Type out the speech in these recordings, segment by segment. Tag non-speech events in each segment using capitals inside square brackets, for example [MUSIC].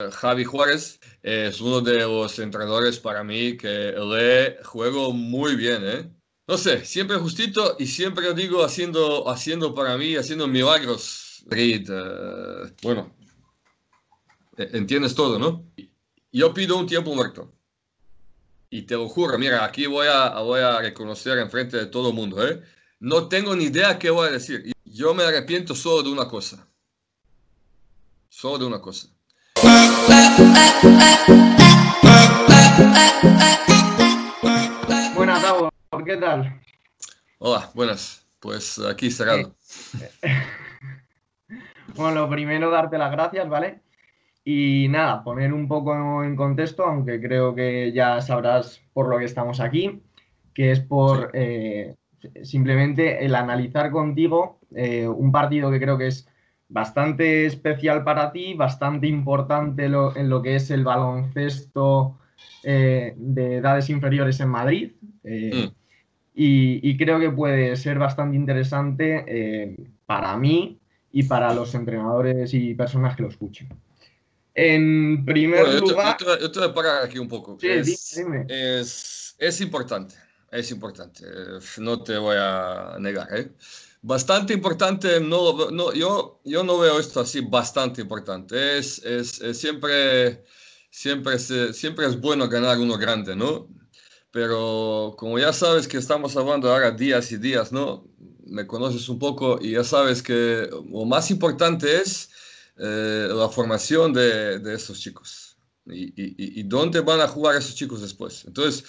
Javi Juárez eh, es uno de los entrenadores para mí que le juego muy bien, ¿eh? No sé, siempre justito y siempre digo haciendo, haciendo para mí, haciendo milagros. Eh, bueno, e-, entiendes todo, ¿no? Yo pido un tiempo muerto. Y te lo juro, mira, aquí voy a, voy a reconocer en frente de todo el mundo, ¿eh? No tengo ni idea qué voy a decir. Yo me arrepiento solo de una cosa. Solo de una cosa Buenas, ¿por ¿Qué tal? Hola, buenas. Pues aquí sacado. [LAUGHS] bueno, lo primero, darte las gracias, ¿vale? Y nada, poner un poco en contexto, aunque creo que ya sabrás por lo que estamos aquí, que es por eh, simplemente el analizar contigo eh, un partido que creo que es bastante especial para ti, bastante importante en lo que es el baloncesto eh, de edades inferiores en Madrid. Eh, mm. y, creo que puede ser bastante interesante eh, para mí y para los entrenadores y personas que lo escuchen. En primer lugar... Yo te, voy a parar aquí un poco. Sí, es, Es, es importante, es importante. No te voy a negar, ¿eh? Bastante importante, no, no, yo, yo no veo esto así bastante importante. Es, es, siempre, siempre, es, eh, siempre es bueno ganar uno grande, ¿no? Pero como ya sabes que estamos hablando ahora días y días, ¿no? Me conoces un poco y ya sabes que lo más importante es eh, la formación de, de esos chicos y, dónde van a jugar esos chicos después. Entonces,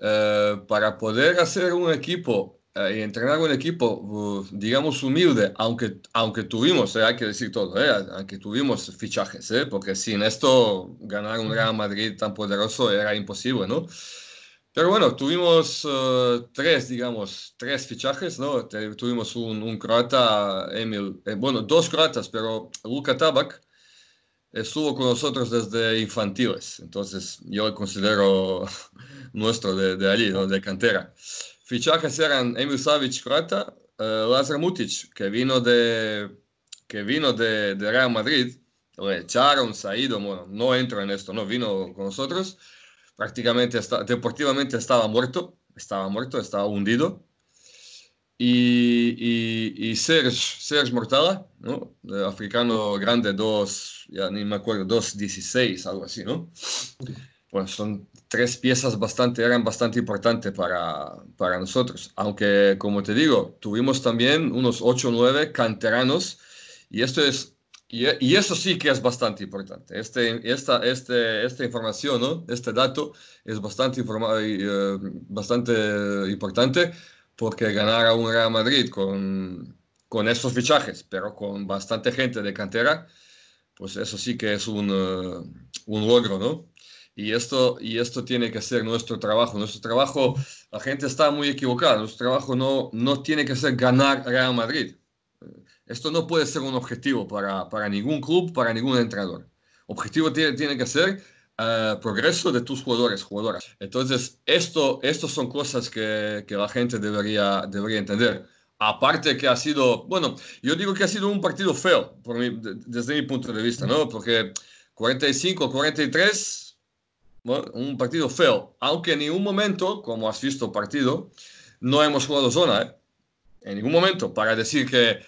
eh, para poder hacer un equipo eh, y entrenar un equipo, digamos, humilde, aunque, aunque tuvimos, eh, hay que decir todo, eh, aunque tuvimos fichajes, eh, porque sin esto ganar un Real Madrid tan poderoso era imposible, ¿no? Pero bueno, tuvimos tres, digamos, tres fichajes, ¿no? tuvimos un, un croata, Emil, bueno, dos croatas, pero Luca Tabak, estuvo con nosotros desde infantiles, entonces yo lo considero [LAUGHS] nuestro de, de allí, de cantera. Fichajes eran Emil Savic, croata, e, Lazar Mutic, que vino de, vino de, Real Madrid, le echaron, Saido, bueno, no entro en esto, no vino con nosotros, prácticamente está, deportivamente estaba muerto, estaba muerto, estaba hundido. Y, y, Serge, Serge Mortala, africano grande, dos, ya ni me acuerdo, 2.16, algo así, ¿no? Bueno, son tres piezas bastante, eran bastante importantes para, para nosotros. Aunque, como te digo, tuvimos también unos 8 o 9 canteranos y esto es... Y, eso sí que es bastante importante. Este, esta, este, esta información, ¿no? este dato es bastante, eh, bastante importante porque ganar a un Real Madrid con, con estos fichajes, pero con bastante gente de cantera, pues eso sí que es un, eh, un logro, ¿no? Y esto, y esto tiene que ser nuestro trabajo. Nuestro trabajo, la gente está muy equivocada. Nuestro trabajo no, no tiene que ser ganar Real Madrid. Esto no puede ser un objetivo para, para ningún club, para ningún entrenador. Objetivo tiene, tiene que ser el eh, progreso de tus jugadores, jugadoras. Entonces, esto, estos son cosas que, que, la gente debería, debería entender. Aparte que ha sido, bueno, yo digo que ha sido un partido feo desde mi punto de vista, ¿no? Porque 45, 43 un partido feo, aunque en ningún momento, como has visto partido, no hemos jugado zona, ¿eh? en ningún momento, para decir que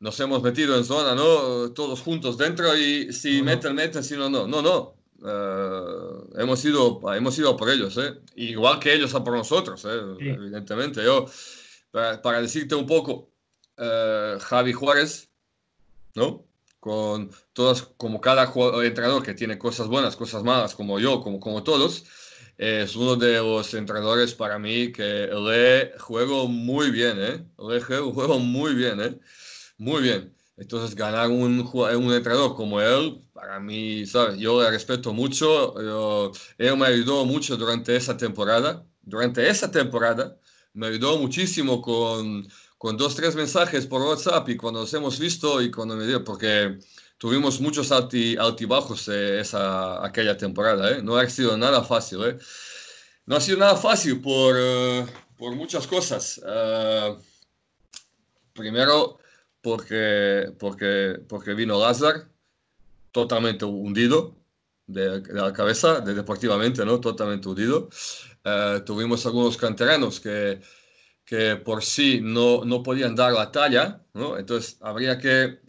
nos hemos metido en zona, ¿no? Todos juntos dentro y si meten, meten, si no, no, no, no. Eh, hemos, ido, hemos ido por ellos, ¿eh? igual que ellos a por nosotros, ¿eh? evidentemente. Yo, para, decirte un poco, eh, Javi Juárez, ¿no? con todos, como cada eh, entrenador que tiene cosas buenas, cosas malas, como yo, como, como todos, es uno de los entrenadores para mí que le juego muy bien, ¿eh? Le juego, muy bien, ¿eh? Muy bien. Entonces, ganar un, un entrenador como él, para mí, ¿sabes? Yo le respeto mucho. él me ayudó mucho durante esa temporada. Durante esa temporada, me ayudó muchísimo con, con dos, tres mensajes por WhatsApp y cuando nos hemos visto y cuando me dio, porque tuvimos muchos altibajos eh, esa, aquella temporada, ¿eh? no ha sido nada fácil. ¿eh? No ha sido nada fácil por, eh, por muchas cosas. Eh, primero, porque, porque, porque vino Lázaro totalmente hundido de, la cabeza, de deportivamente, ¿no? Totalmente hundido. tuvimos algunos canteranos que que por sí no, no podían dar la talla, ¿no? Entonces habría que,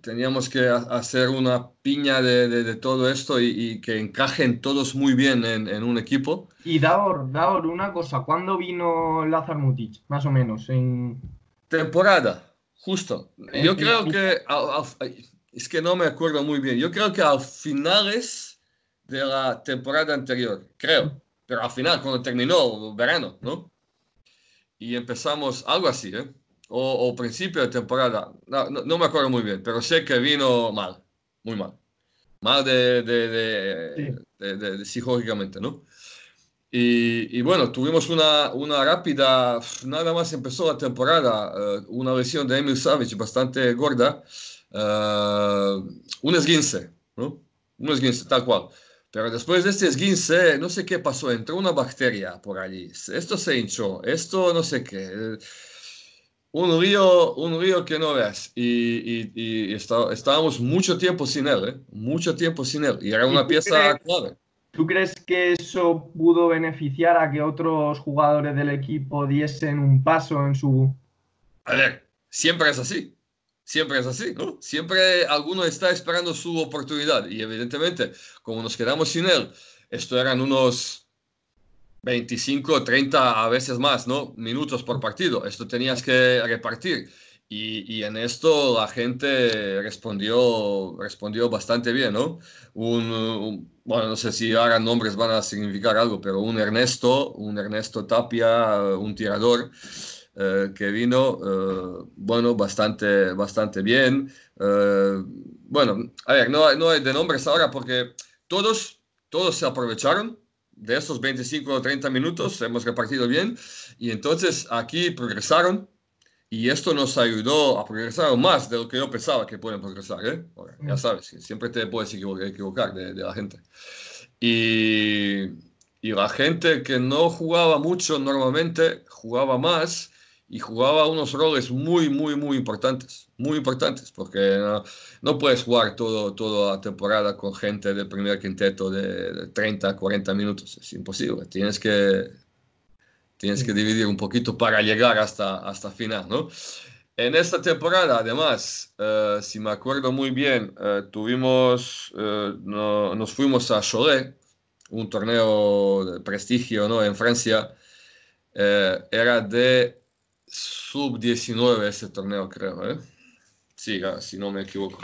teníamos que hacer una piña de, todo esto y, que encajen todos muy bien en, un equipo. Y Davor, Davor, una cosa, ¿cuándo vino Lazar Mutic? Más o menos, en... Temporada, justo. Yo creo que, es que no me acuerdo muy bien, yo creo que a finales de la temporada anterior, creo, pero al final, cuando terminó verano, ¿no? y empezamos algo así, ¿eh? o, principio de temporada, no, no, me acuerdo muy bien, pero sé que vino mal, muy mal, mal de, de, psicológicamente, ¿no? Y, y, bueno, tuvimos una, una rápida, nada más empezó la temporada, eh, una lesión de Emil Savage bastante gorda, eh, un esguince, ¿no? Un esguince, tal cual. Pero después de este esguince, no sé qué pasó, entró una bacteria por allí. Esto se hinchó, esto no sé qué. Un río, un río que no veas. Y, estábamos mucho tiempo sin él, ¿eh? mucho tiempo sin él. Y era una pieza clave. ¿Tú crees que eso pudo beneficiar a que otros jugadores del equipo diesen un paso en su... A ver, siempre es así. Siempre es así, ¿no? Siempre alguno está esperando su oportunidad y evidentemente, como nos quedamos sin él, esto eran unos 25, 30 a veces más, ¿no? Minutos por partido. Esto tenías que repartir. Y, en esto la gente respondió, respondió bastante bien, ¿no? bueno, no sé si ahora nombres van a significar algo, pero un Ernesto, un Ernesto Tapia, un tirador, eh, que vino, eh, bueno, bastante, bastante bien. Eh, bueno, a ver, no, hay de nombres ahora porque todos, todos se aprovecharon de estos 25 o 30 minutos, hemos repartido bien y entonces aquí progresaron y esto nos ayudó a progresar más de lo que yo pensaba que pueden progresar. ya mm. sabes, siempre te puedes equivocar de, la gente. Y, y, la gente que no jugaba mucho normalmente jugaba más y jugaba unos roles muy, muy, muy importantes, muy importantes, porque no, puedes jugar todo, toda la temporada con gente de primer quinteto de, 30, 40 minutos, es imposible, tienes que, tienes que dividir un poquito para llegar hasta, hasta final, ¿no? En esta temporada, además, eh, si me acuerdo muy bien, eh, tuvimos, eh, nos fuimos a Cholet, un torneo de prestigio en Francia, era de sub-19 ese torneo, creo, ¿eh? Sí, ah, si no me equivoco.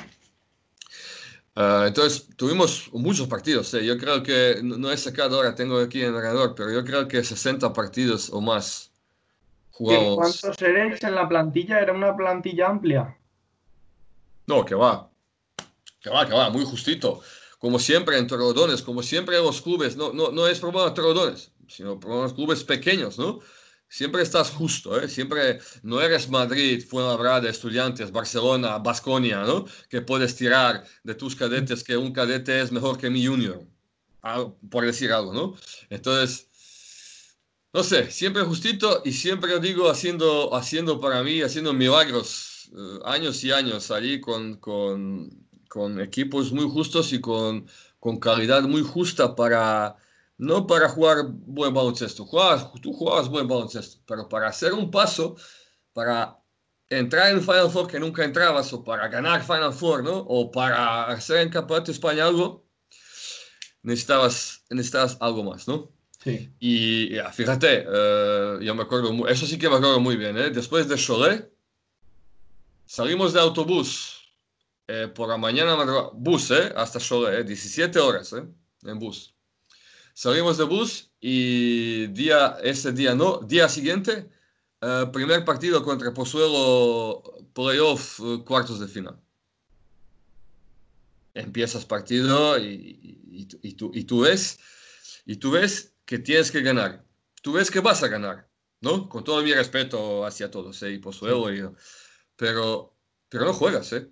Ah, entonces, tuvimos muchos partidos. ¿eh? Yo creo que, no, es he sacado ahora, tengo aquí el ganador, pero yo creo que 60 partidos o más jugamos. ¿Cuántos eres en la plantilla? ¿Era una plantilla amplia? No, que va. Que va, que va, muy justito. Como siempre en Torodones, como siempre en los clubes, no, no, no es problema de Torodones, sino problemas clubes pequeños, ¿no? Siempre estás justo, ¿eh? siempre no eres Madrid, de Estudiantes, Barcelona, Basconia, ¿no? Que puedes tirar de tus cadetes que un cadete es mejor que mi junior, ah, por decir algo, ¿no? Entonces, no sé, siempre justito y siempre digo haciendo, haciendo para mí, haciendo milagros, eh, años y años allí con, equipos muy justos y con, con calidad muy justa para, no para jugar buen baloncesto. tú jugabas buen baloncesto, pero para hacer un paso, para entrar en Final Four que nunca entrabas, o para ganar Final Four, ¿no? O para ser en Campeonato España algo, necesitabas, algo más, ¿no? Y fíjate, eh, yo me acuerdo, eso sí que me acuerdo muy bien, ¿eh? Después de Cholet, salimos de autobús eh, por la mañana, bus, Hasta Cholet, 17 horas, En bus. Salimos de bus y día, ese día no, día siguiente, eh, primer partido contra Pozuelo, playoff, eh, cuartos de final. Empiezas partido y, y, tú, y tú ves, y tú ves que tienes que ganar. Tú ves que vas a ganar, ¿no? Con todo mi respeto hacia todos, eh, y Pozuelo, pero, pero no juegas, ¿eh?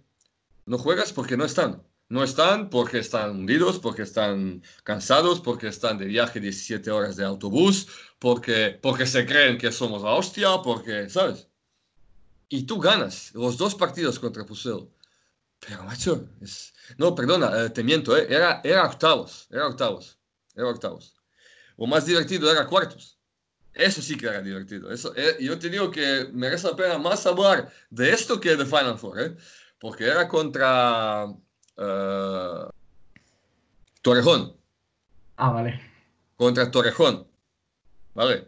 No juegas porque no están. No están porque están hundidos, porque están cansados, porque están de viaje 17 horas de autobús, porque, porque se creen que somos la hostia, porque, ¿sabes? Y tú ganas los dos partidos contra Pusel. Pero, macho, no, perdona, eh, te miento, eh. era, era octavos, era octavos, era octavos. Lo más divertido era cuartos. Eso sí que era divertido. Eso, eh, yo te digo que merece la pena más hablar de esto que de Final Four, eh, porque era contra Ah, Torrejón. Ah, vale. Contra Torrejón. Vale.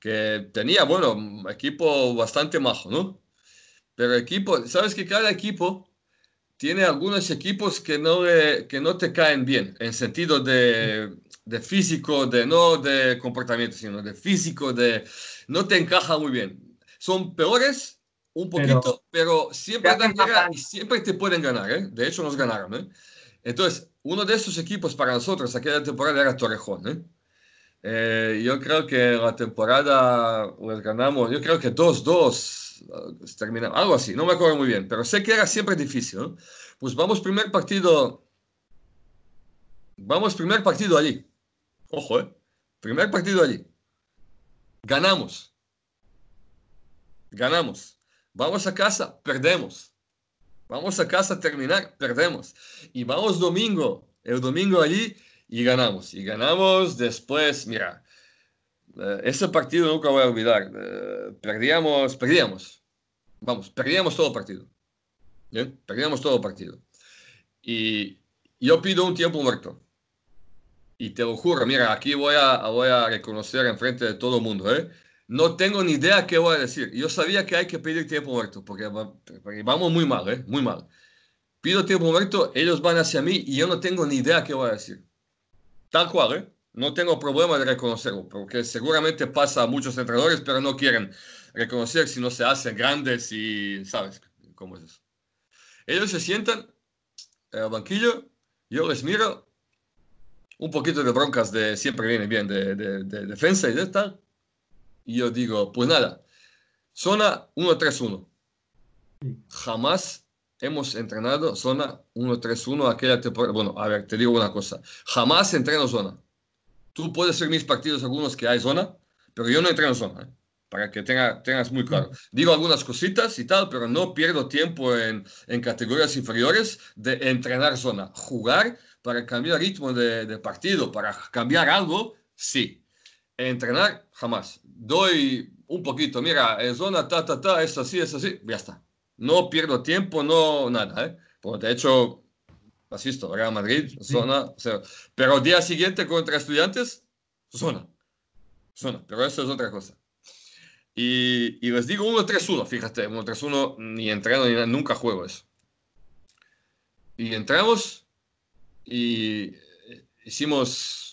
Que tenía, bueno, equipo bastante majo, ¿no? Pero equipo, sabes que cada equipo tiene algunos equipos que no, eh, que no te caen bien, en sentido de, de, físico, de no de comportamiento, sino de físico, de no te encaja muy bien. Son peores un poquito, pero, siempre, y siempre te pueden ganar, ¿eh? De hecho, nos ganaron, ¿eh? Entonces, uno de esos equipos para nosotros aquella temporada era Torrejón, ¿eh? yo creo que la temporada les ganamos, yo creo que 2-2, terminamos, algo así, no me acuerdo muy bien, pero sé que era siempre difícil. Pues vamos primer partido, vamos primer partido allí. Ojo, Primer partido allí. Ganamos. Ganamos. Vamos a casa, perdemos. Vamos a casa a terminar, perdemos. Y vamos domingo, el domingo allí y ganamos. Y ganamos después, mira, eh, ese partido nunca voy a olvidar. Eh, perdíamos, perdíamos. Vamos, perdíamos todo partido. ¿Bien? Perdíamos todo partido. Y yo pido un tiempo muerto. Y te lo juro, mira, aquí voy a, voy a reconocer en frente de todo el mundo, ¿eh? no tengo ni idea qué voy a decir. Yo sabía que hay que pedir tiempo muerto, porque, vamos muy mal, ¿eh? Muy mal. Pido tiempo muerto, ellos van hacia mí y yo no tengo ni idea qué voy a decir. Tal cual, ¿eh? No tengo problema de reconocerlo, porque seguramente pasa a muchos entrenadores, pero no quieren reconocer si no se hacen grandes y, ¿sabes? ¿Cómo es eso? Ellos se sientan en el banquillo, yo les miro, un poquito de broncas de siempre viene bien de defensa y de tal y yo digo, pues nada, zona 1-3-1. Jamás hemos entrenado zona 1-3-1 aquella temporada. Bueno, a ver, te digo una cosa. Jamás entreno zona. Tú puedes ver mis partidos algunos que hay zona, pero yo no entreno zona. ¿eh? Para que tenga, tengas muy claro. Digo algunas cositas y tal, pero no pierdo tiempo en, categorías inferiores de entrenar zona. Jugar para cambiar ritmo de partido, para cambiar algo, sí entrenar jamás. Doy un poquito, mira, en zona ta, ta, ta, es así, es así, ya está. No pierdo tiempo, no nada. ¿eh? Porque de hecho, asisto, Real Madrid, zona, sí. pero día siguiente contra estudiantes, zona, zona, pero eso es otra cosa. Y, les digo 1-3-1, fíjate, 1-3-1 ni entreno ni nunca juego eso. Y entramos y eh, hicimos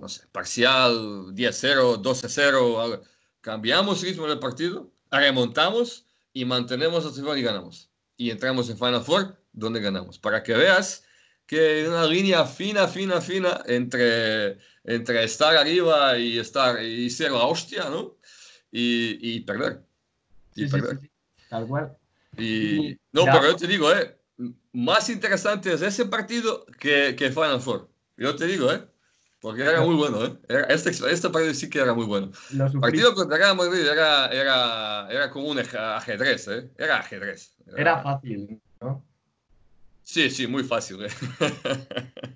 no sé, parcial 10-0, 12-0, cambiamos el ritmo del partido, remontamos y mantenemos el y ganamos. Y entramos en Final Four, donde ganamos. Para que veas que hay una línea fina, fina, fina entre, entre estar arriba y estar y ser la hostia, ¿no? Y, y perder. Y perder. Tal cual. Y, no, pero yo te digo, ¿eh? Más interesante es ese partido que, que Final Four. Yo te digo, ¿eh? Porque era muy bueno, ¿eh? Este, este, partido sí que era muy bueno. El partido contra Real Madrid era, como un ajedrez, ¿eh? Era ajedrez. Era, fácil, ¿no? Sí, sí, muy fácil. ¿eh?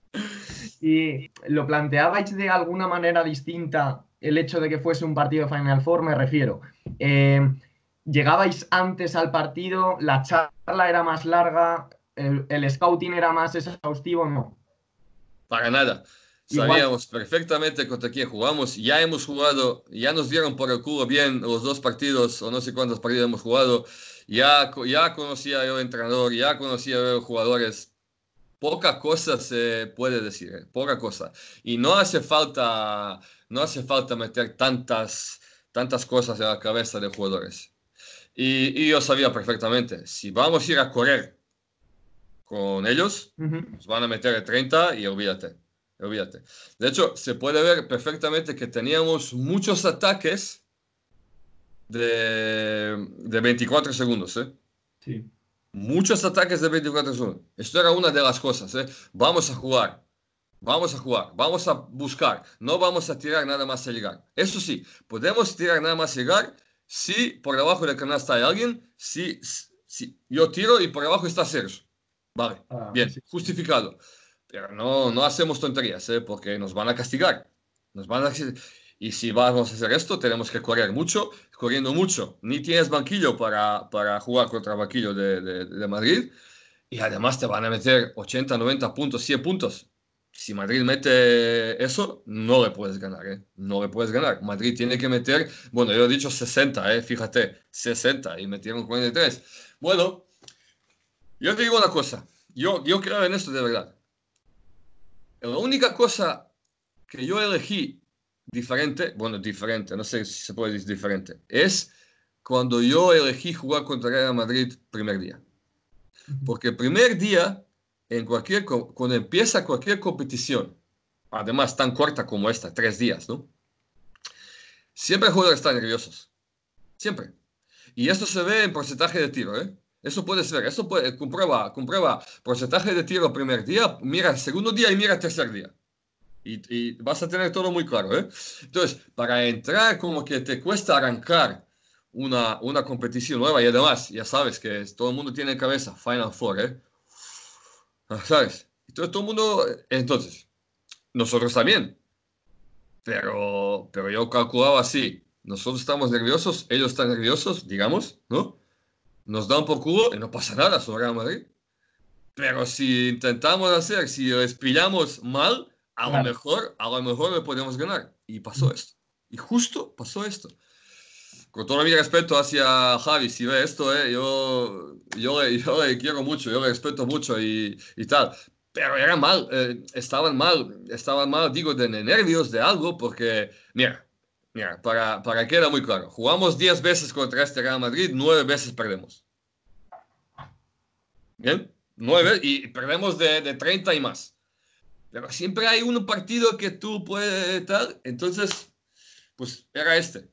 [LAUGHS] ¿Y lo planteabais de alguna manera distinta el hecho de que fuese un partido de Final Four? Me refiero. Eh, ¿Llegabais antes al partido? ¿La charla era más larga? el, scouting era más exhaustivo? No. Para nada. Sabíamos perfectamente contra quién jugamos. Ya hemos jugado, ya nos dieron por el culo bien los dos partidos o no sé cuántos partidos hemos jugado. Ya, ya conocía yo entrenador, ya conocía los jugadores. Poca cosa se puede decir, eh, poca cosa. Y no hace falta, no hace falta meter tantas, tantas cosas en la cabeza de jugadores. Y, yo sabía perfectamente, si vamos a ir a correr con ellos, nos van a meter 30 y olvídate obviamente De hecho, se puede ver perfectamente que teníamos muchos ataques de, 24 segundos. ¿eh? Sí. Muchos ataques de 24 segundos. Esto era una de las cosas. ¿eh? Vamos a jugar. Vamos a jugar, vamos a buscar, no vamos a tirar nada más al llegar. Eso sí, podemos tirar nada más al llegar si por debajo del canasta hay alguien, si, si yo tiro y por abajo está Sergio. Vale, ah, bien, justificado. Pero no, no hacemos tonterías, ¿eh? porque nos van a castigar. Nos van a y si vamos a hacer esto, tenemos que correr mucho, corriendo mucho. Ni tienes banquillo para, para jugar contra banquillo de, de, Madrid. Y además te van a meter 80, 90 puntos, 100 puntos. Si Madrid mete eso, no le puedes ganar, ¿eh? No le puedes ganar. Madrid tiene que meter, bueno, yo he dicho 60, ¿eh? Fíjate, 60 y metieron 43. Bueno, yo te digo una cosa. Yo, yo creo en esto de verdad. La única cosa que yo elegí diferente, bueno, diferente, no sé si se puede decir diferente, es cuando yo elegí jugar contra Real Madrid primer día. Porque primer día, en cualquier, cuando empieza cualquier competición, además tan corta como esta, tres días, ¿no? Siempre los jugadores están nerviosos. Siempre. Y esto se ve en porcentaje de tiro, ¿eh? Eso puede ser, eso puede, comprueba, comprueba porcentaje de tiro primer día, mira el segundo día y mira tercer día. Y, vas a tener todo muy claro. ¿eh? Entonces, para entrar como que te cuesta arrancar una, una competición nueva y además, ya sabes que todo el mundo tiene cabeza Final Four, ¿eh? Ah, ¿Sabes? Entonces, todo el mundo, entonces, nosotros también. Pero, pero yo calculaba así, nosotros estamos nerviosos, ellos están nerviosos, digamos, ¿no? nos dan por culo y no pasa nada sobre Real Madrid. Pero si intentamos hacer, si respiramos mal, a lo mejor, a lo mejor le podemos ganar. Y pasó mm. esto. Y justo pasó esto. Con todo mi respeto hacia Javi, si ve esto, eh, yo, yo, le, quiero mucho, yo le respeto mucho y, tal. Pero era mal, eh, estaban mal, estaban mal, digo, de nervios, de algo, porque, mira, Mira, para, que quede muy claro, jugamos 10 veces contra este Real Madrid, 9 veces perdemos. ¿Bien? 9 y perdemos de, de 30 y más. Pero siempre hay un partido que tú puedes tal. Entonces, pues era este.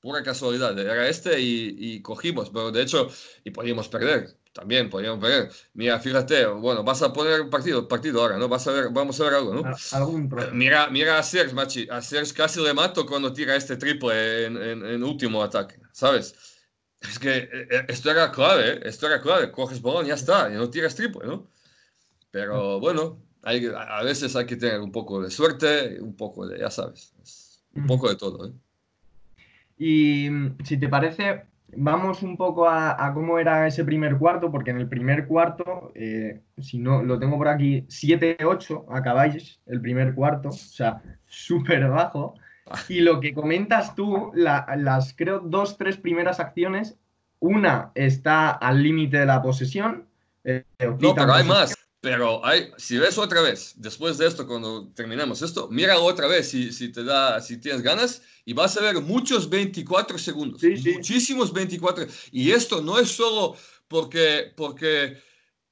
Pura casualidad, era este y, y cogimos. Pero de hecho, y podíamos perder también podríamos ver. Mira, fíjate, bueno, vas a poner un partido, partido ahora, ¿no? Vas a ver, vamos a ver algo, ¿no? Ah, eh, mira, mira a Serge, machi. A Serge casi le mato cuando tira este triple en, último ataque, ¿sabes? Es que eh, eh, esto era clave, esto era clave. Coges balón, ya está, Y no tiras triple, ¿no? Pero ah. bueno, hay, a veces hay que tener un poco de suerte, un poco de, ya sabes, un poco de todo, ¿eh? Y mm, si te parece, Vamos un poco a, cómo era ese primer cuarto, porque en el primer cuarto, eh, si no lo tengo por aquí, 7-8 acabáis el primer cuarto, o sea, [LAUGHS] súper bajo. Y lo que comentas tú, las creo dos, tres primeras acciones, una está al límite de la posesión. Eh, no, pero hay más. Pero hay, si ves otra vez, después de esto, cuando terminemos esto, mira otra vez si, si te da, si tienes ganas, y vas a ver muchos 24 segundos, muchísimos 24. Y esto no es solo porque, porque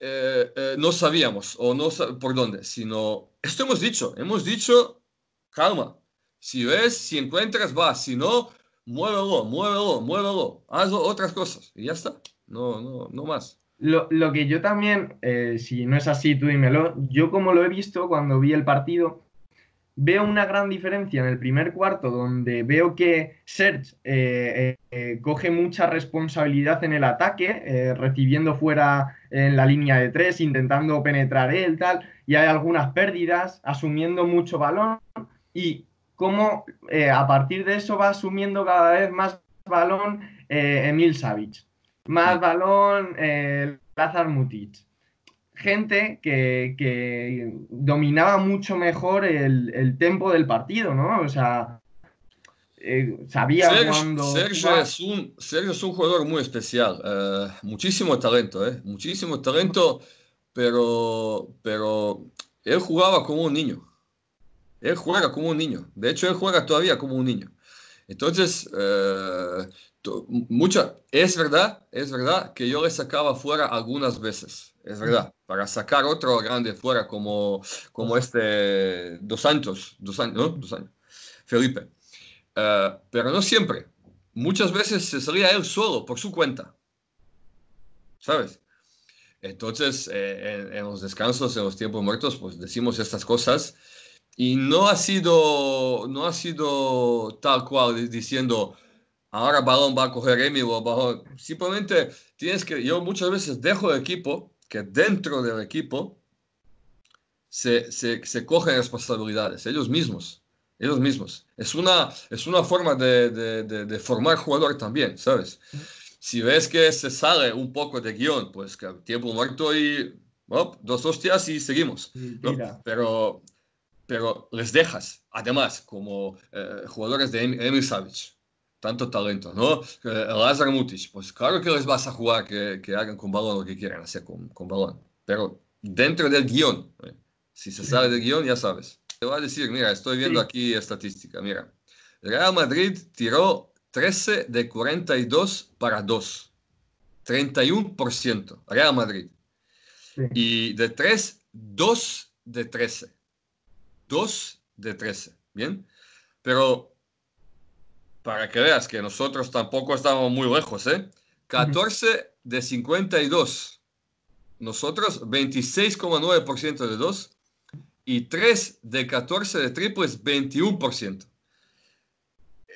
eh, eh, no sabíamos o no por dónde, sino esto hemos dicho, hemos dicho, calma, si ves, si encuentras, va, si no, muévelo, muévelo, muévelo, haz otras cosas y ya está, no, no, no más. Lo, que yo también, eh, si no es así, tú dímelo, yo como lo he visto cuando vi el partido, veo una gran diferencia en el primer cuarto, donde veo que Serge eh, eh, coge mucha responsabilidad en el ataque, recibiendo fuera en la línea de tres, intentando penetrar él, tal, y hay algunas pérdidas, asumiendo mucho balón, y cómo a partir de eso va asumiendo cada vez más balón Emil Savic. Más Balón, eh, Lazar Mutic. Gente que, dominaba mucho mejor el, el tempo del partido, ¿no? O sea, eh, sabía Sergio, cuando... Sergio, es un, Sergio es un jugador muy especial, eh, muchísimo talento, eh, muchísimo talento, pero, pero él jugaba como un niño. Él juega como un niño. De hecho, él juega todavía como un niño. Entonces, eh, mucha, es verdad, es verdad que yo le sacaba fuera algunas veces, es verdad, para sacar otro grande fuera como, como este Dos Santos, Dos años ¿no? Dos años Felipe. Eh, pero no siempre. Muchas veces se salía él solo, por su cuenta. ¿Sabes? Entonces, eh, en, en, los descansos, en los tiempos muertos, pues decimos estas cosas. Y no ha sido, no ha sido tal cual diciendo, ahora balón va a coger Emi o Simplemente tienes que, yo muchas veces dejo el equipo, que dentro del equipo se, se, cogen responsabilidades, ellos mismos, ellos mismos. Es una, es una forma de, formar jugador también, ¿sabes? Si ves que se sale un poco de guión, pues que tiempo muerto y dos hostias y seguimos. Pero, pero les dejas, además, como eh, jugadores de em-, Emil Savage tanto talento, ¿no? Lázaro eh, mutic pues claro que les vas a jugar que, hagan con balón lo que quieran hacer con, balón, pero dentro del guión, eh, si se sale del guión, ya sabes. Te voy a decir, mira, estoy viendo aquí estadística, mira. Real Madrid tiró 13 de 42 para 2, 31%, Real Madrid. Y de 3, 2 de 13. 2 de 13, ¿bien? Pero para que veas que nosotros tampoco estamos muy lejos, ¿eh? 14 de 52. Nosotros 26,9% de 2 y 3 de 14 de triples, 21%.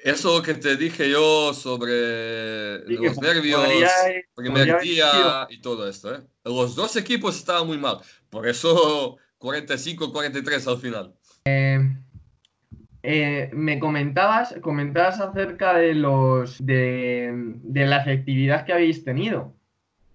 Eso que te dije yo sobre los nervios, podría, primer día y todo esto. ¿eh? Los dos equipos estaban muy mal. Por eso 45-43 al final. Eh, eh, me comentabas, comentabas acerca de los de, la efectividad que habéis tenido.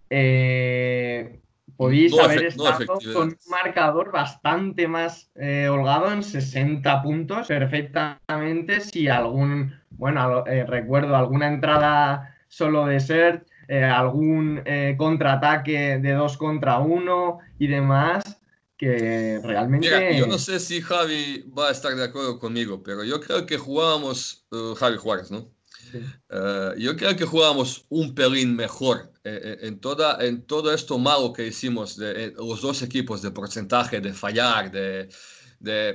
Eh, podéis haber estado con un marcador bastante más eh, holgado en 60 puntos perfectamente si algún, bueno, recuerdo alguna entrada solo de Sert, algún contraataque de 2 contra 1 y demás que realmente... Mira, yo no sé si Javi va a estar de acuerdo conmigo, pero yo creo que jugábamos, eh, Javi Juárez, ¿no? Eh, yo creo que jugábamos un pelín mejor eh, en, toda, en todo esto malo que hicimos de, los dos equipos de porcentaje, de fallar, de,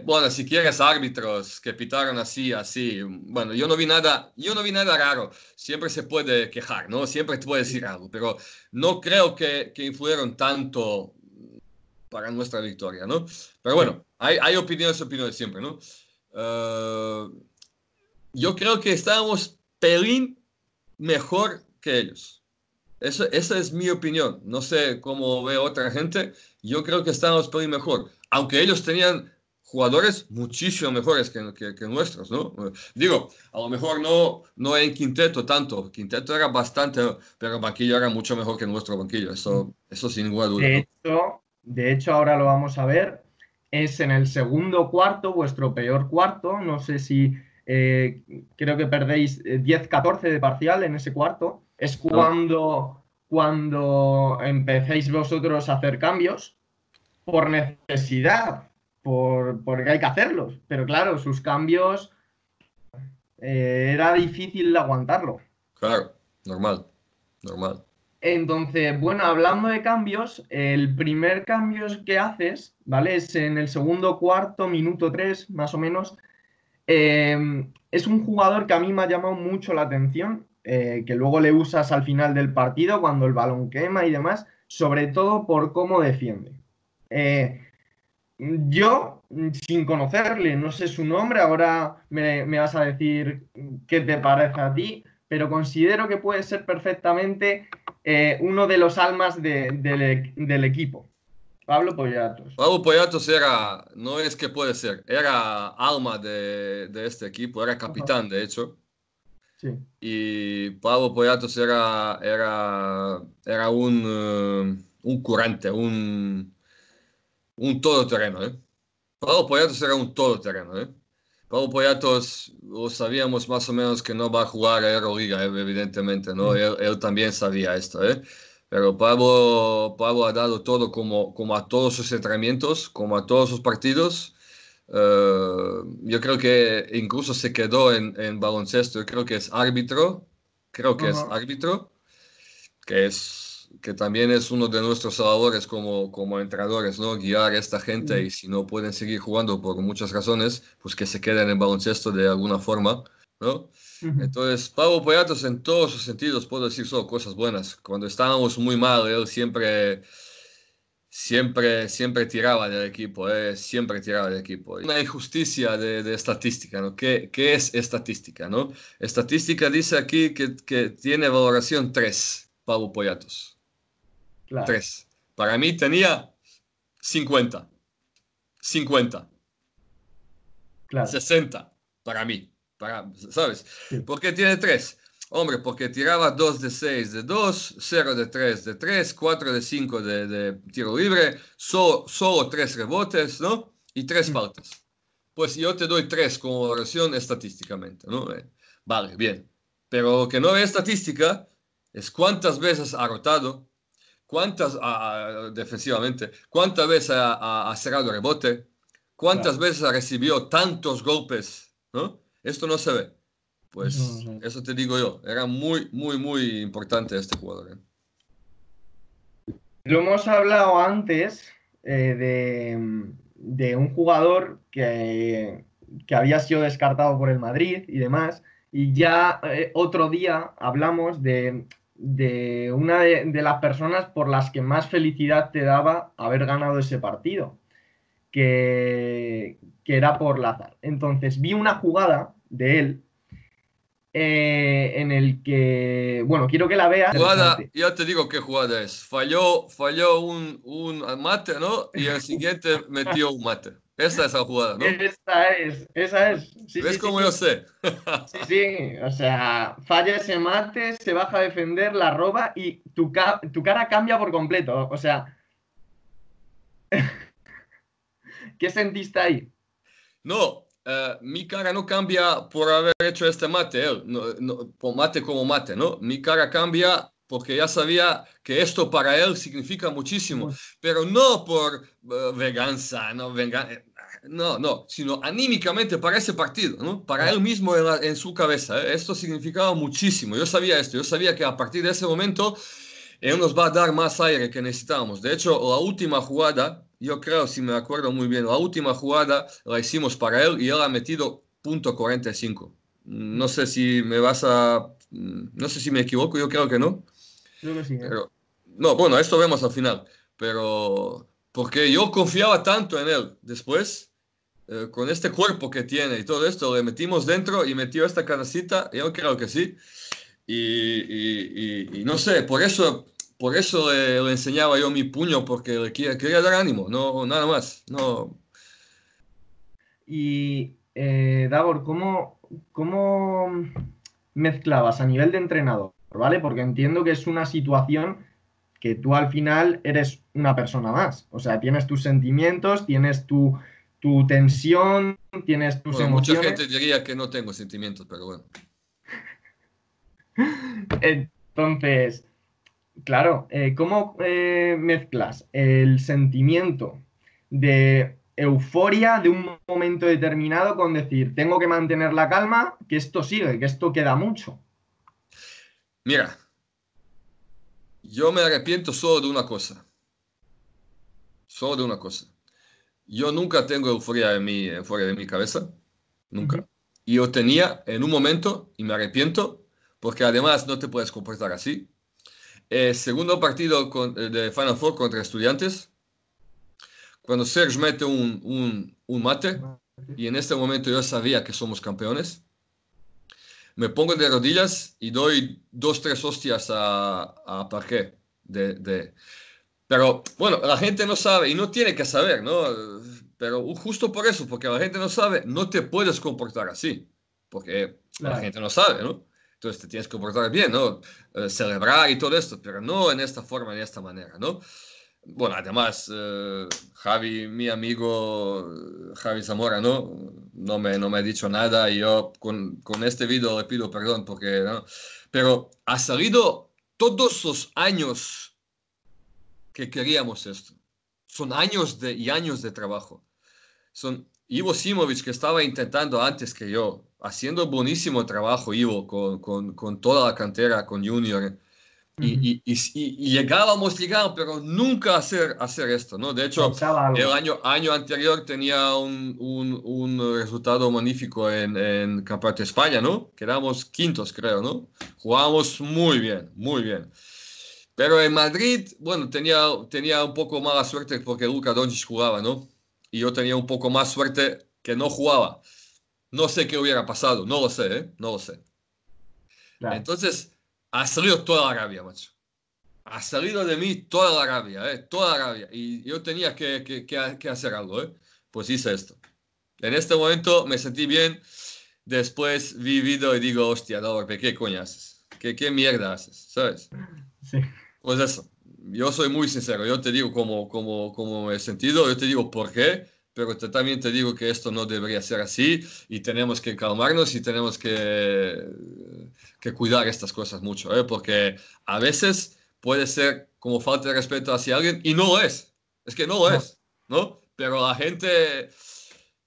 bueno, si quieres árbitros que pitaron así, así, bueno, yo no vi nada, yo no vi nada raro, siempre se puede quejar, ¿no? Siempre te puede decir algo, pero no creo que, que influyeron tanto para nuestra victoria, ¿no? Pero bueno, hay, hay opiniones, opiniones siempre, ¿no? Eh, yo creo que estábamos pelín mejor que ellos. Eso, esa es mi opinión. No sé cómo ve otra gente. Yo creo que estábamos pelín mejor. Aunque ellos tenían jugadores muchísimo mejores que, que, nuestros, ¿no? Digo, a lo mejor no, no en quinteto tanto. Quinteto era bastante, pero banquillo era mucho mejor que nuestro banquillo. Eso, mm. eso sin ninguna duda de hecho ahora lo vamos a ver, es en el segundo cuarto, vuestro peor cuarto, no sé si eh, creo que perdéis 10-14 eh, de parcial en ese cuarto, es cuando, cuando empecéis vosotros a hacer cambios por necesidad, por, porque hay que hacerlos, pero claro, sus cambios eh, era difícil aguantarlo. Claro, normal, normal. Entonces, bueno, hablando de cambios, el primer cambio que haces, ¿vale? Es en el segundo cuarto, minuto tres, más o menos. Em, es un jugador que a mí me ha llamado mucho la atención, eh, que luego le usas al final del partido cuando el balón quema y demás, sobre todo por cómo defiende. Eh, yo, sin conocerle, no sé su nombre, ahora me, me vas a decir qué te parece a ti, pero considero que puede ser perfectamente eh, uno de los almas e, del equipo. Pablo Poyatos. Pablo Poyatos era, no es que puede ser, era alma de, este equipo, era capitán de hecho. Sí. Y Pablo Poyatos era, era, era un, eh, un curante, un, un todoterreno. ¿eh? Pablo Poyatos era un todoterreno. ¿eh? Pablo Poyatos lo sabíamos más o menos que no va a jugar a Euroliga, eh, evidentemente, ¿no? Mm. Él, también sabía esto, ¿eh? Pero Pablo, Pablo ha dado todo como, como a todos sus entrenamientos, como a todos sus partidos. Eh, yo creo que incluso se quedó en, baloncesto, yo creo que es árbitro, creo que es árbitro, que es que también es uno de nuestros salvadores como, como entrenadores, ¿no? Guiar a esta gente y si no pueden seguir jugando por muchas razones, pues que se queden en baloncesto de alguna forma, ¿no? Entonces, Pablo Poyatos en todos sus sentidos, puedo decir solo cosas buenas. Cuando estábamos muy mal, él siempre, siempre, siempre tiraba del equipo, ¿eh? siempre tiraba del equipo. Una injusticia de, de estadística, ¿no? ¿Qué, es estadística, no? Estadística dice aquí que, que tiene valoración 3, Pablo Poyatos claro. tres. Para mí tenía 50, 50, claro. 60 para mí, para, ¿sabes? Sí. ¿Por qué tiene tres? Hombre, porque tiraba 2 de 6 de 2, 0 de 3 de 3, 4 de 5 de, de tiro libre, so, solo 3 rebotes, ¿no? Y 3 faltas. Pues yo te doy 3 como valoración estadísticamente, ¿no? Eh, vale, bien. Pero lo que no es estadística es cuántas veces ha rotado, ¿Cuántas, defensivamente, cuántas veces ha, ha, el rebote? ¿Cuántas veces veces recibió tantos golpes? ¿no? Esto no se ve. Pues eso te digo yo. Era muy, muy, muy importante este jugador. ¿eh? Lo hemos hablado antes eh, de, un jugador que, había sido descartado por el Madrid y demás. Y ya eh, otro día hablamos de de una de, las personas por las que más felicidad te daba haber ganado ese partido, que, que era por Lazar. Entonces vi una jugada de él eh, en el que, bueno, quiero que la veas. Jugada, ya te digo qué jugada es. Falló, falló un, un mate, ¿no? Y el siguiente metió un mate. Esa es la jugada, ¿no? Esa es, esa es. ¿Ves cómo yo sé? sí, o sea, falla ese mate, se baja a defender, la roba y tu, tu cara cambia por completo. O sea, [LAUGHS] ¿qué sentiste ahí? No, eh, mi cara no cambia por haber hecho este mate, eh, no, por mate como mate, ¿no? Mi cara cambia porque ya sabía que esto para él significa muchísimo, pero no por eh, venganza, no venganza no, no, sino anímicamente para ese partido, Para él mismo en, su cabeza. ¿eh? Esto significaba muchísimo. Yo sabía esto, yo sabía que a partir de ese momento él nos va a dar más aire que necesitábamos. De hecho, la última jugada, yo creo, si me acuerdo muy bien, la última jugada la hicimos para él y él ha metido punto 45. No sé si me vas a... No sé si me equivoco, yo creo que no. ¿eh? no bueno, esto vemos al final, pero porque yo confiaba tanto en él después eh, con este cuerpo que tiene y todo esto, le metimos dentro y metió esta canacita, yo creo que sí. Y, no sé, por eso, por eso le, enseñaba yo mi puño, porque le quería, dar ánimo, no, nada más. No. Y eh, Davor, ¿cómo, ¿cómo mezclabas a nivel de entrenador? ¿Vale? Porque entiendo que es una situación que tú al final eres una persona más. O sea, tienes tus sentimientos, tienes tu tu tensión, tienes tus emociones. Mucha gente diría que no tengo sentimientos, pero bueno. [LAUGHS] Entonces, claro, eh, ¿cómo eh, mezclas el sentimiento de euforia de un momento determinado con decir, tengo que mantener la calma, que esto sigue, que esto queda mucho? Mira, yo me arrepiento solo de una cosa. Solo de una cosa. Yo nunca tengo euforia en mi, fuera de mi cabeza, nunca. Y yo tenía en un momento, y me arrepiento, porque además no te puedes comportar así. Eh, segundo partido eh, de Final Four contra Estudiantes, cuando Serge mete un, mate, y en este momento yo sabía que somos campeones, me pongo de rodillas y doy dos, tres hostias a, a de, pero bueno, la gente no sabe y no tiene que saber, ¿no? Pero justo por eso, porque la gente no sabe, no te puedes comportar así, porque la gente no sabe, ¿no? Entonces te tienes que comportar bien, ¿no? Eh, celebrar y todo esto, pero no en esta forma, en esta manera, ¿no? Bueno, además, eh, Javi, mi amigo eh, Javi Zamora, ¿no? No me, no me ha dicho nada y yo con, este video le pido perdón porque, ¿no? Pero ha salido todos los años que queríamos esto. Son años de, y años de trabajo. Son Ivo Simovic, que estaba intentando antes que yo, haciendo buenísimo trabajo Ivo con, con, con toda la cantera, con Junior. Y, llegábamos, llegábamos, pero nunca hacer, hacer esto, ¿no? De hecho, el año, año anterior tenía un, un, resultado magnífico en, en Campeonato de España, ¿no? Quedamos quintos, creo, ¿no? Jugábamos muy bien, muy bien. Pero en Madrid, bueno, tenía, tenía un poco mala suerte porque Luka Doncic jugaba, ¿no? Y yo tenía un poco más suerte que no jugaba. No sé qué hubiera pasado, no lo sé, ¿eh? No lo sé. Entonces, ha salido toda la rabia, macho. Ha salido de mí toda la rabia, ¿eh? Toda la rabia. Y yo tenía que, que, hacer algo, ¿eh? Pues hice esto. En este momento me sentí bien. Después vi y digo, hostia, no, ¿qué coño haces? ¿Qué, qué mierda haces? ¿Sabes? Sí. Pues eso, yo soy muy sincero, yo te digo cómo, cómo, cómo he sentido, yo te digo por qué, pero también te digo que esto no debería ser así y tenemos que calmarnos y tenemos que, que cuidar estas cosas mucho, ¿eh? porque a veces puede ser como falta de respeto hacia alguien y no lo es, es que no lo es, ¿no? Pero la gente,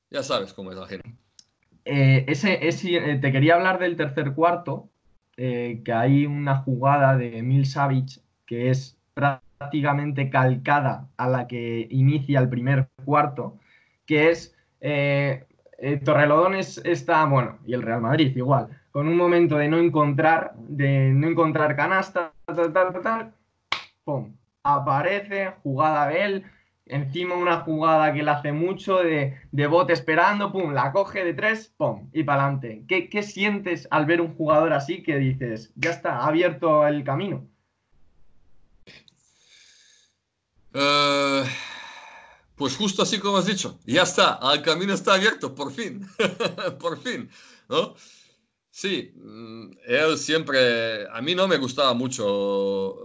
ya sabes cómo es la gente. Eh, ese, ese, eh, te quería hablar del tercer cuarto, eh, que hay una jugada de Emil Savage que es prácticamente calcada a la que inicia el primer cuarto, que es eh, eh, Torrelodones está, bueno, y el Real Madrid igual, con un momento de no encontrar, de no encontrar canasta, tal, tal, tal, pum, aparece, jugada de él, encima una jugada que le hace mucho de, bote esperando, pum, la coge de tres, pum, y para adelante. ¿Qué, ¿Qué sientes al ver un jugador así que dices, ya está, ha abierto el camino? Eh, pues justo así como has dicho, ya está, el camino está abierto, por fin, [LAUGHS] por fin, ¿no? Sí, mm, él siempre, a mí no me gustaba mucho,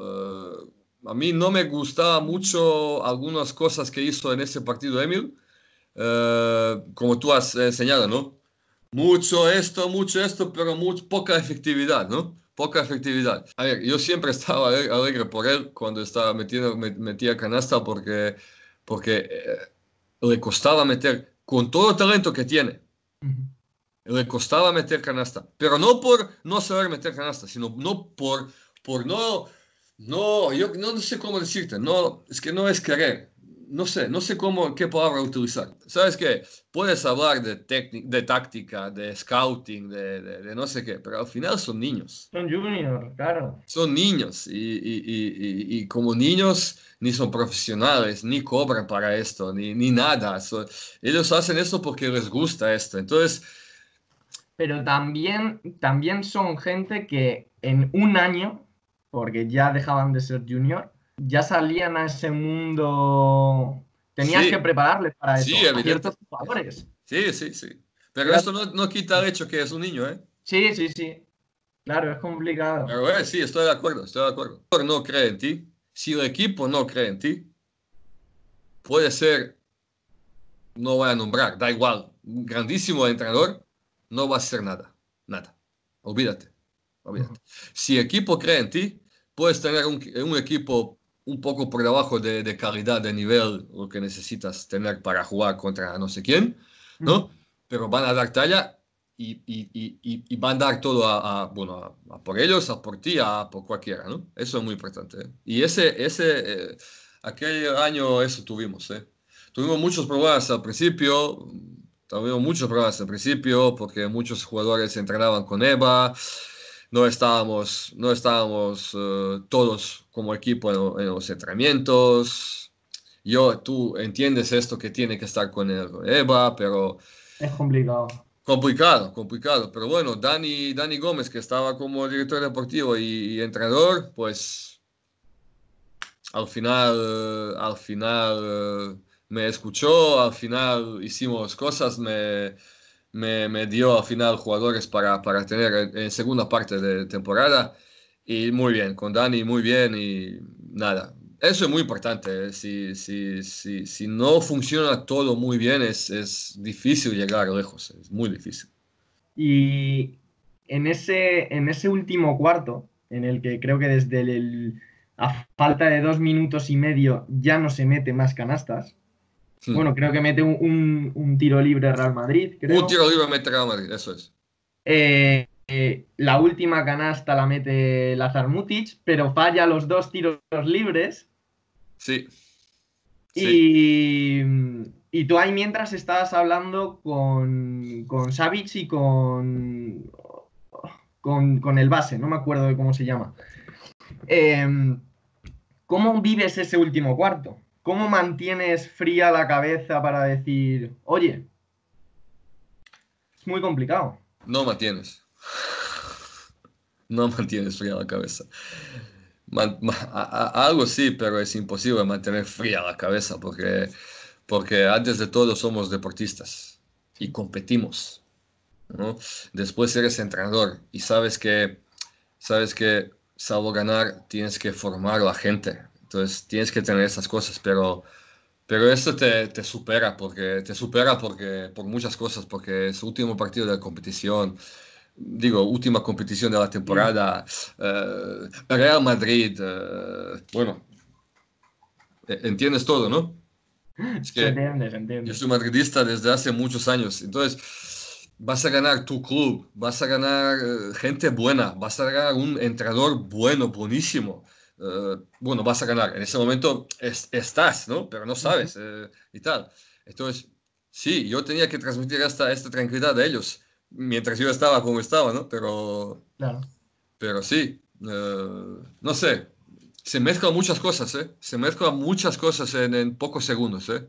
eh, a mí no me gustaba mucho algunas cosas que hizo en ese partido Emil, eh, como tú has enseñado, ¿no? Mucho esto, mucho esto, pero muy poca efectividad, ¿no? poca efectividad. A ver, yo siempre [LAUGHS] estaba alegre por él cuando estaba metiendo, metía canasta porque, porque eh, le costaba meter, con todo el talento que tiene, le costaba meter canasta. Pero no por no saber meter canasta, sino no por, por no, no, yo no, no sé cómo decirte, no, es que no es querer no sé, no sé cómo, qué palabra utilizar. ¿Sabes que Puedes hablar de, de táctica, de scouting, de, no sé qué, pero al final son niños. Son juniors, claro. Son niños y, como niños ni son profesionales, ni cobran para esto, ni, ni nada. ellos hacen esto porque les gusta esto. Entonces... Pero también, también son gente que en un año, porque ya dejaban de ser junior, ya salían a ese mundo. Tenías que prepararle para eso. Sí, Sí, sí, sí. Pero esto no, no, quita el hecho que es un niño, ¿eh? Sí, sí, sí. Claro, es complicado. Eh, sí, estoy de acuerdo, estoy de acuerdo. Pero no cree en ti. Si el equipo no cree en ti, puede ser, no voy a nombrar, da igual, un grandísimo entrenador, no va a ser nada, nada. Olvídate, olvídate. Si el equipo cree en ti, puedes tener un equipo un poco por debajo de, calidad, de nivel, lo que necesitas tener para jugar contra no sé quién, ¿no? Pero van a dar talla y, van a dar todo a, bueno, a, por ellos, a por ti, a por cualquiera, ¿no? Eso es muy importante. ¿eh? Y ese, ese eh, aquel año eso tuvimos, ¿eh? Tuvimos muchos problemas al principio, tuvimos muchos problemas al principio porque muchos jugadores entrenaban con EVA, no estábamos, no estábamos eh, todos como equipo en, los entrenamientos. Yo, tú entiendes esto que tiene que estar con el EBA, pero... Es complicado. Complicado, complicado. Pero bueno, Dani, Dani Gómez, que estaba como director deportivo y, entrenador, pues al final, al final eh, me escuchó, al final hicimos cosas, me me, dio al final jugadores para, tener en, segunda parte de temporada. Y muy bien, con Dani muy bien y nada. Eso es muy importante. ¿eh? Si, no funciona todo muy bien, es, difícil llegar lejos, es muy difícil. Y en ese, en ese último cuarto, en el que creo que desde el, a falta de dos minutos y medio ya no se mete más canastas, Hmm. Bueno, creo que mete un, tiro libre Real Madrid. Un tiro libre mete Real Madrid, eso es. Eh, eh, la última canasta la mete Lazar Mutic, pero falla los dos tiros libres. Sí. Y, tú ahí mientras estabas hablando con, con Savic y con, con, el base, no me acuerdo de cómo se llama. Em, ¿Cómo vives ese último cuarto? ¿cómo mantienes fría la cabeza para decir, oye, es muy complicado? No mantienes. No mantienes fría la cabeza. algo sí, pero es imposible mantener fría la cabeza porque, porque antes de todo somos deportistas y competimos. Después eres entrenador y sabes que, sabes que salvo ganar tienes que formar a la gente entonces tienes que tener esas cosas, pero, pero esto te, te, supera, porque, te supera porque, por muchas cosas, porque es último partido de la competición, digo, última competición de la temporada, eh, Real Madrid, eh, bueno, e, entiendes todo, ¿no? [LAUGHS] Es que Yo soy madridista desde hace muchos años, entonces vas a ganar tu club, vas a ganar eh, gente buena, vas a ganar un entrenador bueno, buenísimo. Eh, bueno, vas a ganar. En ese momento estás, ¿no? Pero no sabes eh, y tal. Entonces, sí, yo tenía que transmitir hasta esta tranquilidad de ellos mientras yo estaba como estaba, ¿no? Pero, claro. pero sí, eh, no sé, se mezclan muchas cosas, ¿eh? Se mezclan muchas cosas en, pocos segundos, ¿eh?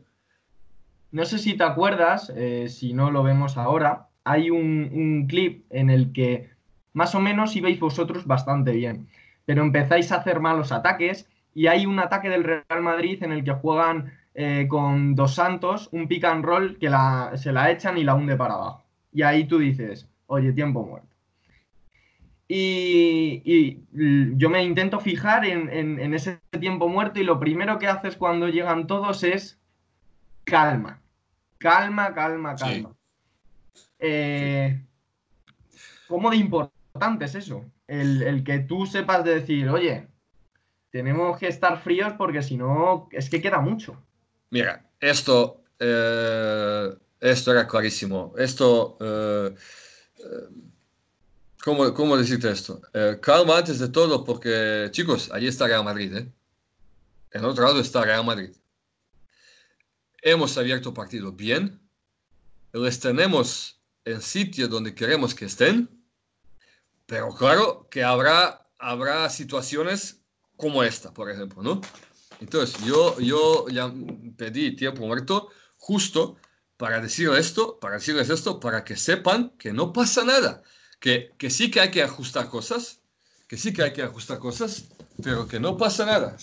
No sé si te acuerdas, si no lo vemos ahora, hay un, un, clip en el que más o menos ibais vosotros bastante bien pero empezáis a hacer malos ataques y hay un ataque del Real Madrid en el que juegan eh, con Dos Santos un pick and roll que se la echan y la hunde para abajo. Y ahí tú dices, oye, tiempo muerto. Y, yo me intento fijar en, ese tiempo muerto y lo primero que haces cuando llegan todos es calma, calma, calma, calma. Eh, ¿Cómo de importante es eso? el, que tú sepas de decir, oye, tenemos que estar fríos porque si no, es que queda mucho. Mira, esto, eh, esto era clarísimo. Esto, eh, eh, ¿cómo, decirte esto? calma antes de todo porque, chicos, allí está Real Madrid. En otro lado está Real Madrid. Hemos abierto partido bien. Les tenemos en sitio donde queremos que estén pero claro que habrá, habrá situaciones como esta, por ejemplo, ¿no? Entonces, yo, yo ya pedí tiempo muerto justo para decir esto, para decirles esto, para que sepan que no pasa nada, que, que sí que hay que ajustar cosas, que sí que hay que ajustar cosas, pero que no pasa nada.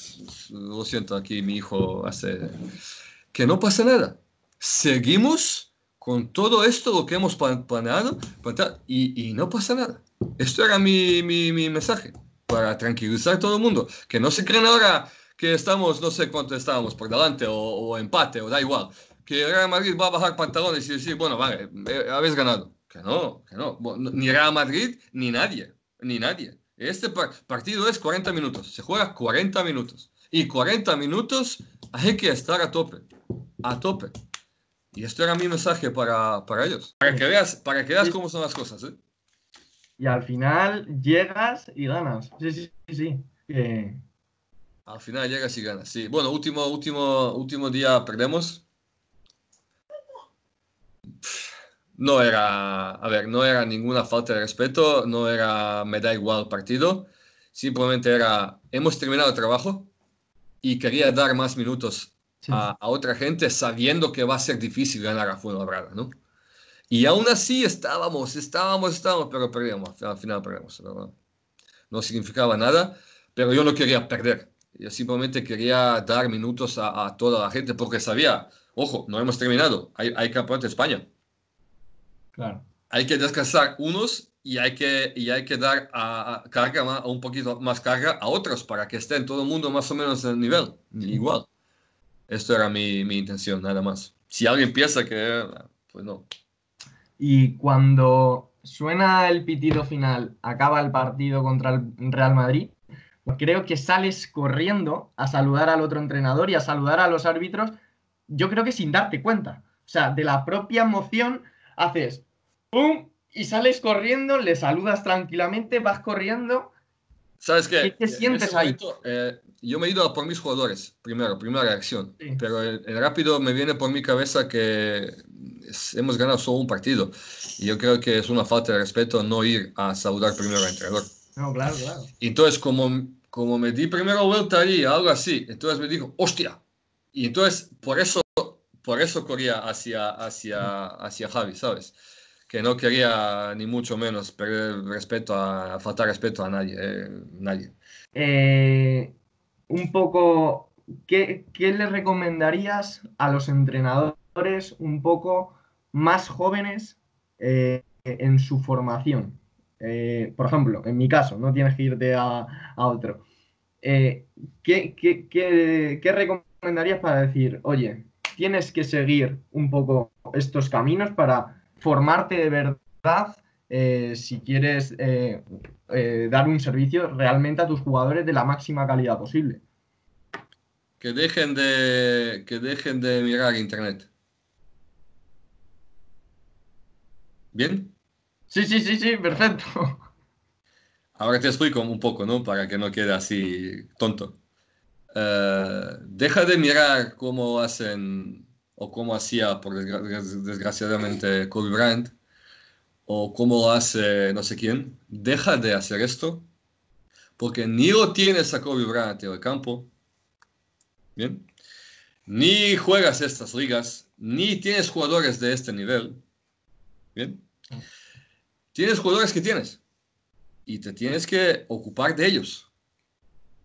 Lo siento, aquí mi hijo hace... Que no pasa nada. Seguimos con todo esto lo que hemos planeado, y, no pasa nada. Esto era mi, mensaje para tranquilizar a todo el mundo. Que no se crean ahora que estamos, no sé cuánto estábamos por delante o, empate o da igual. Que Real Madrid va a bajar pantalones y decir, bueno, vale, eh, habéis ganado. Que no, que no. Ni Real Madrid, ni nadie, ni nadie. Este partido es 40 minutos, se juega 40 minutos. Y 40 minutos hay que estar a tope, a tope. Y esto era mi mensaje para, ellos, para que veas, para que veas cómo son las cosas. ¿eh? Y al final llegas y ganas. Sí, sí, sí. Al final llegas y ganas, sí. Bueno, último, último, último día perdemos. No era, a ver, no era ninguna falta de respeto, no era me da igual partido, simplemente era hemos terminado el trabajo y quería dar más minutos a, otra gente sabiendo que va a ser difícil ganar a Fuenlabrada, ¿no? Y aún así estábamos, estábamos, estábamos, pero perdimos al final perdimos, No significaba nada, pero yo no quería perder. Yo simplemente quería dar minutos a, toda la gente porque sabía, ojo, no hemos terminado, hay, hay de España. Hay que descansar unos y hay que, y hay que dar carga a un poquito más carga a otros para que estén todo el mundo más o menos en el nivel, igual. Esto era mi, intención, nada más. Si alguien piensa que, pues no. Y cuando suena el pitido final, acaba el partido contra el Real Madrid, pues creo que sales corriendo a saludar al otro entrenador y a saludar a los árbitros, yo creo que sin darte cuenta. O sea, de la propia emoción haces ¡pum! y sales corriendo, le saludas tranquilamente, vas corriendo. ¿Sabes qué? ¿Qué te eh, sientes ahí? Eh, yo me he ido a por mis jugadores, primero, primera reacción. Pero el, rápido me viene por mi cabeza que hemos ganado solo un partido. Y yo creo que es una falta de respeto no ir a saludar primero al entrenador. No, claro, claro. entonces, como, como me di primero vuelta allí, algo así, entonces me dijo, hostia. Y entonces, por eso, por eso corría hacia, hacia, hacia Javi, ¿sabes? que no quería ni mucho menos perder respeto a, faltar respeto a nadie, eh, nadie. Eh, un poco, ¿qué, le recomendarías a los entrenadores un poco más jóvenes eh, en su formación? Eh, por ejemplo, en mi caso, no tienes que irte a, a otro. Eh, qué, recomendarías para decir, oye, tienes que seguir un poco estos caminos para formarte de verdad eh, si quieres eh, eh, dar un servicio realmente a tus jugadores de la máxima calidad posible. Que dejen de, que dejen de mirar internet. ¿Bien? Sí, sí, sí, sí, perfecto. Ahora te explico un poco, ¿no? Para que no quede así tonto. deja de mirar cómo hacen o cómo hacía, por desgraciadamente, Kobe Bryant, o cómo hace no sé quién, deja de hacer esto, porque ni lo tienes a Kobe Bryant campo, ¿bien? Ni juegas estas ligas, ni tienes jugadores de este nivel, ¿bien? Tienes jugadores que tienes y te tienes que ocupar de ellos,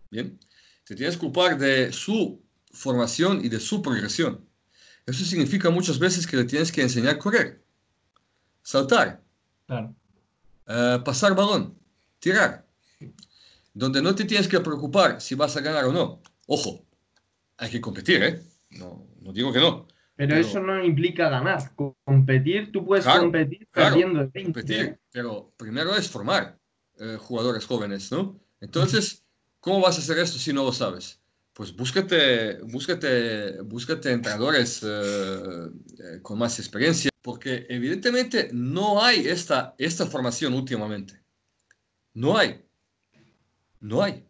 ¿bien? Te tienes que ocupar de su formación y de su progresión. Eso significa muchas veces que le tienes que enseñar a correr, saltar, eh, pasar balón, tirar, donde no te tienes que preocupar si vas a ganar o no. Ojo, hay que competir, ¿eh? No, no digo que no. Pero, eso no implica ganar. Competir, tú puedes competir ¿eh? pero primero es formar eh, jugadores jóvenes, ¿no? [LAUGHS] Entonces, ¿cómo vas a hacer esto si no lo sabes? Pues búscate, búscate, búscate entrenadores con más experiencia porque evidentemente no hay esta, esta formación últimamente. No hay. No hay.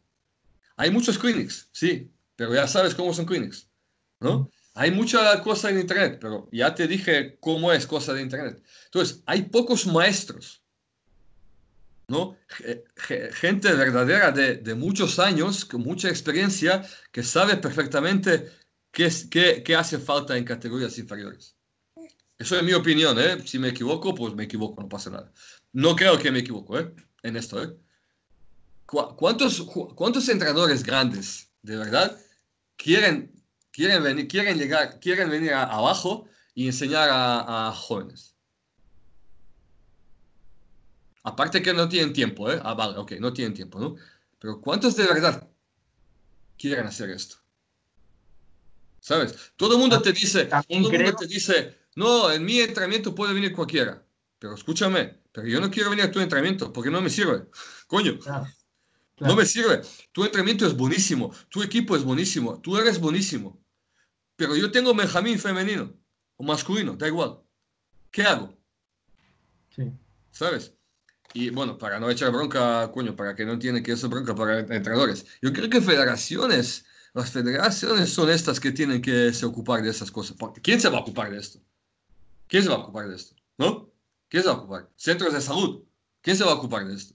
Hay muchos clinics, sí, pero ya sabes cómo son clinics, ¿no? Hay mucha cosa en Internet, pero ya te dije cómo es cosa de Internet. Entonces, hay pocos maestros, ¿no? Gente verdadera de, muchos años, con mucha experiencia, que sabe perfectamente qué, qué hace falta en categorías inferiores. Eso es mi opinión, ¿eh? Si me equivoco, pues me equivoco, no pasa nada. No creo que me equivoco, ¿eh? En esto, ¿eh? ¿Cuántos, cuántos entrenadores grandes, de verdad, quieren, quieren, venir, quieren, llegar, quieren venir abajo y enseñar a, a, jóvenes? Aparte que no tienen tiempo, ¿eh? Ah, vale, ok, no tienen tiempo, ¿no? Pero ¿cuántos de verdad quieren hacer esto? ¿Sabes? Todo el mundo ah, te dice, todo el mundo te dice, no, en mi entrenamiento puede venir cualquiera. Pero escúchame, pero yo no quiero venir a tu entrenamiento porque no me sirve. [LAUGHS] Coño. No me sirve. Tu entrenamiento es buenísimo, tu equipo es buenísimo, tú eres buenísimo. Pero yo tengo Benjamín femenino o masculino, da igual. ¿Qué hago? Sí. ¿Sabes? Y bueno, para no echar bronca, coño, para que no tiene que eso bronca para entrenadores. Yo creo que federaciones, las federaciones son estas que tienen que se ocupar de esas cosas. ¿Quién se va a ocupar de esto? ¿Quién se va a ocupar de esto? ¿No? ¿Quién se va a ocupar? Centros de salud. ¿Quién se va a ocupar de esto?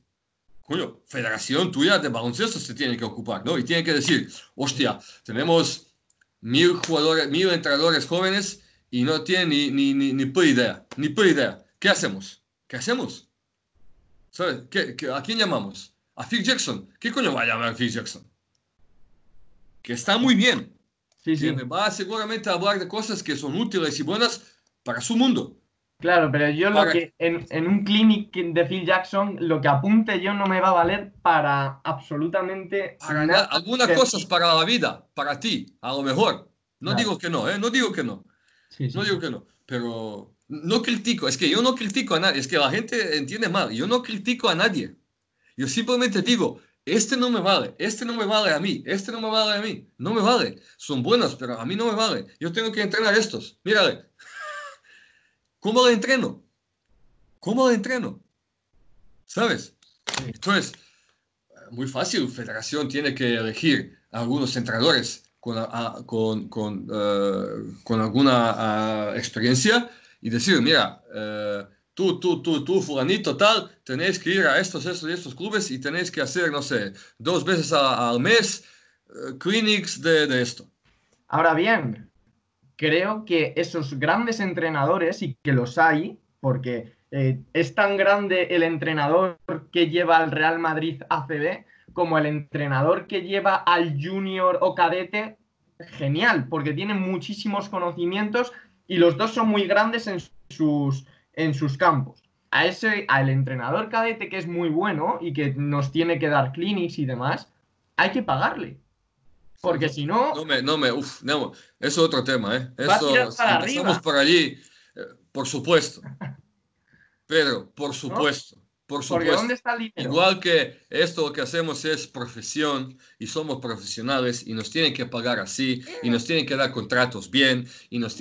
Coño, federación tuya de baloncesto se tiene que ocupar, ¿no? Y tiene que decir, hostia, tenemos mil jugadores, mil entrenadores jóvenes y no tienen ni, ni, idea, ni por idea. ¿Qué hacemos? ¿Qué hacemos? ¿Sabes? a quién llamamos? A Phil Jackson. ¿Qué coño va a llamar Phil Jackson? Que está muy bien. Sí, sí. va seguramente a hablar de cosas que son útiles y buenas para su mundo. Claro, pero yo lo que en, un clinic de Phil Jackson, lo que apunte yo no me va a valer para absolutamente ganar. Algunas cosas para la vida, para ti, a lo mejor. No digo que no, ¿eh? No digo que no. no digo que no, pero no critico, es que yo no critico a nadie, es que la gente entiende mal, yo no critico a nadie. Yo simplemente digo, este no me vale, este no me vale a mí, este no me vale a mí, no me vale. Son buenas pero a mí no me vale. Yo tengo que entrenar estos. Mírale, ¿Cómo de entreno? ¿Cómo de entreno? ¿Sabes? Entonces, eh, muy fácil, Federación tiene que elegir a algunos entrenadores con, con, con, eh, alguna ah, experiencia y decir, mira, eh, tú, tú, tú, tú, fulanito, tal, tenéis que ir a estos, estos y estos clubes y tenéis que hacer, no sé, dos veces al mes clinics de, de esto. Ahora bien, creo que esos grandes entrenadores, y que los hay, porque eh, es tan grande el entrenador que lleva al Real Madrid ACB como el entrenador que lleva al junior o cadete, genial, porque tiene muchísimos conocimientos y los dos son muy grandes en sus, en sus campos. A ese, al entrenador cadete que es muy bueno y que nos tiene que dar clinics y demás, hay que pagarle. Porque si no. No me, no me, no, es otro tema, ¿eh? Eso, por allí, eh, por supuesto. Pero, por supuesto. Por supuesto. ¿dónde está el Igual que esto lo que hacemos es profesión y somos profesionales y nos tienen que pagar así y nos tienen que dar contratos bien y nos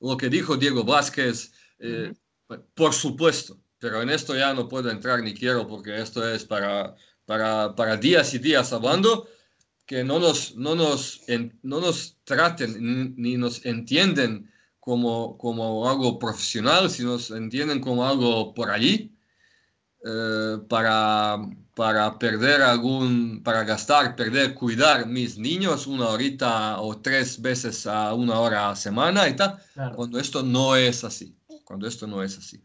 lo que dijo Diego Vázquez, eh, pues, por supuesto, pero en esto ya no puedo entrar ni quiero porque esto es para, para, para días y días hablando que no nos, no nos, no nos traten ni, nos entienden como, como algo profesional, si nos entienden como algo por allí, eh, para, para perder algún, para gastar, perder, cuidar mis niños una horita o tres veces a una hora a semana y tal, cuando esto no es así, cuando esto no es así,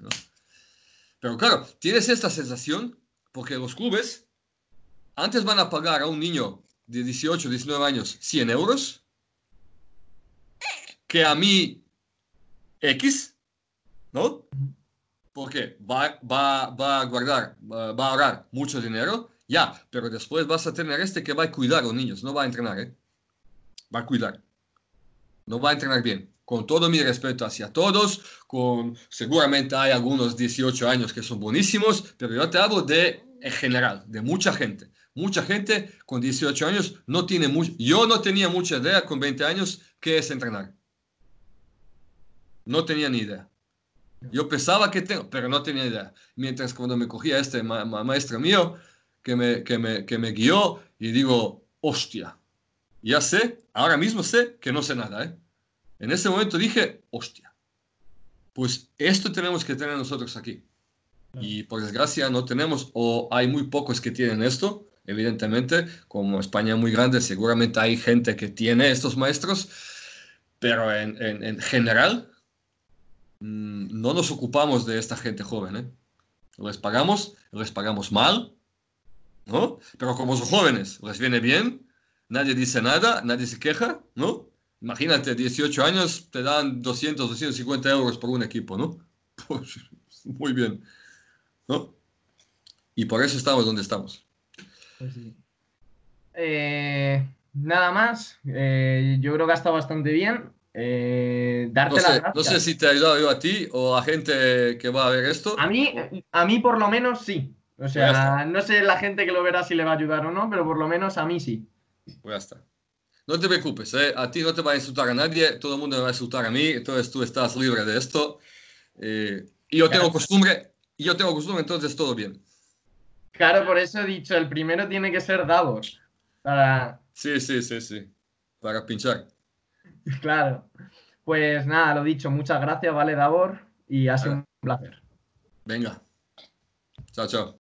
Pero claro, tienes esta sensación porque los clubes antes van a pagar a un niño de 18, 19 años 100 euros, que a mí X, ¿no? Porque va, va, va a guardar, va, a ahorrar mucho dinero, ya, pero después vas a tener este que va a cuidar a los niños, no va a entrenar, ¿eh? Va a cuidar. No va a entrenar bien. Con todo mi respeto hacia todos, con seguramente hay algunos 18 años que son buenísimos, pero yo te hablo de en general, de mucha gente. Mucha gente con 18 años no tiene mucho, yo no tenía mucha idea con 20 años qué es entrenar. No tenía ni idea. Yo pensaba que tengo, pero no tenía idea. Mientras cuando me cogía este maestro mío que me, que, me, que me guió y digo, hostia, ya sé, ahora mismo sé que no sé nada. ¿eh? En ese momento dije, hostia, pues esto tenemos que tener nosotros aquí. Y por desgracia no tenemos o hay muy pocos que tienen esto Evidentemente, como España es muy grande, seguramente hay gente que tiene estos maestros, pero en, general mm, no nos ocupamos de esta gente joven. ¿eh? Les pagamos, les pagamos mal, ¿no? Pero como son jóvenes, les viene bien, nadie dice nada, nadie se queja, ¿no? Imagínate, 18 años te dan 200, 250 euros por un equipo, ¿no? [LAUGHS] Pues muy bien, ¿no? Y por eso estamos donde estamos. Pues eh, nada más. Eh, yo creo que ha estado bastante bien. Eh, darte no, sé, las no sé si te ha ayudado yo a ti o a gente que va a ver esto. A mí, a mí por lo menos sí. O pues sea, no sé la gente que lo verá si le va a ayudar o no, pero por lo menos a mí sí. Pues está. No te preocupes, a ti no te va a insultar a nadie, todo el mundo me va a insultar a mí, entonces tú estás libre de esto. y yo tengo costumbre, yo tengo costumbre, entonces todo bien. Claro, por eso he dicho, el primero tiene que ser Davos. Para... Sí, sí, sí, sí. Para pinchar. [LAUGHS] Claro. Pues nada, lo dicho, muchas gracias, vale, Davor, y ha sido un placer. Venga. Chao, chao.